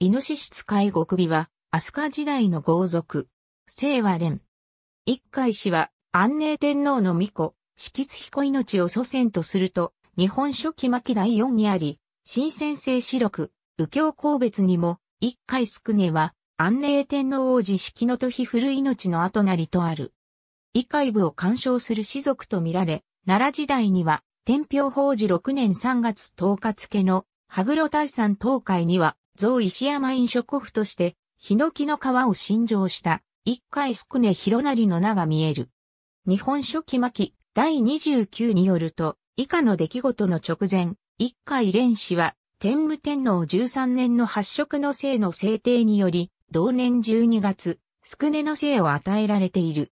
イノシシ使い極美は、飛鳥時代の豪族、清和連。一海氏は、安寧天皇の子、四敷津彦命を祖先とすると、日本初期末期第四にあり、新先生四六、右京公別にも、一海宿根は、安寧天皇王子式の時古い命の後なりとある。一回部を干渉する士族とみられ、奈良時代には、天平法事6年3月10日付の、羽黒大山東海には、造石山飲食府として、檜の川を新城した、一回宿根広成の名が見える。日本書紀巻第29によると、以下の出来事の直前、一回連氏は、天武天皇13年の発色の姓の制定により、同年12月、宿根の姓を与えられている。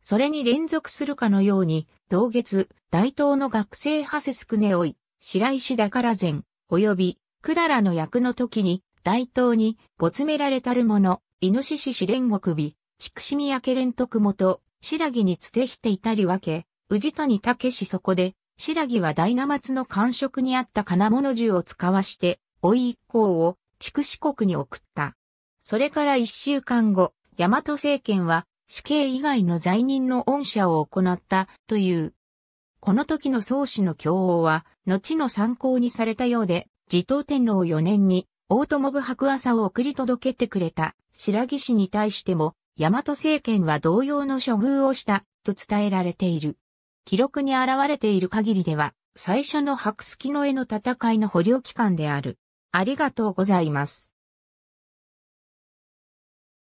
それに連続するかのように、同月、大東の学生長谷宿根追い、白石だから前、及び百済の役の時に、大東に、没められたる者、イノシシ四煉獄日、畜しみやけれんとくもと、白木につてひていたりわけ、治谷武しそこで、白木は大生松の感触にあった金物銃を使わして、おい一行を、筑し国に送った。それから一週間後、大和政権は、死刑以外の罪人の恩赦を行った、という。この時の宗氏の教王は、後の参考にされたようで、持統天皇4年に、大友博白朝を送り届けてくれた白木氏に対しても、大和政権は同様の処遇をしたと伝えられている。記録に現れている限りでは、最初の白月の絵の戦いの保留期間である。ありがとうございます。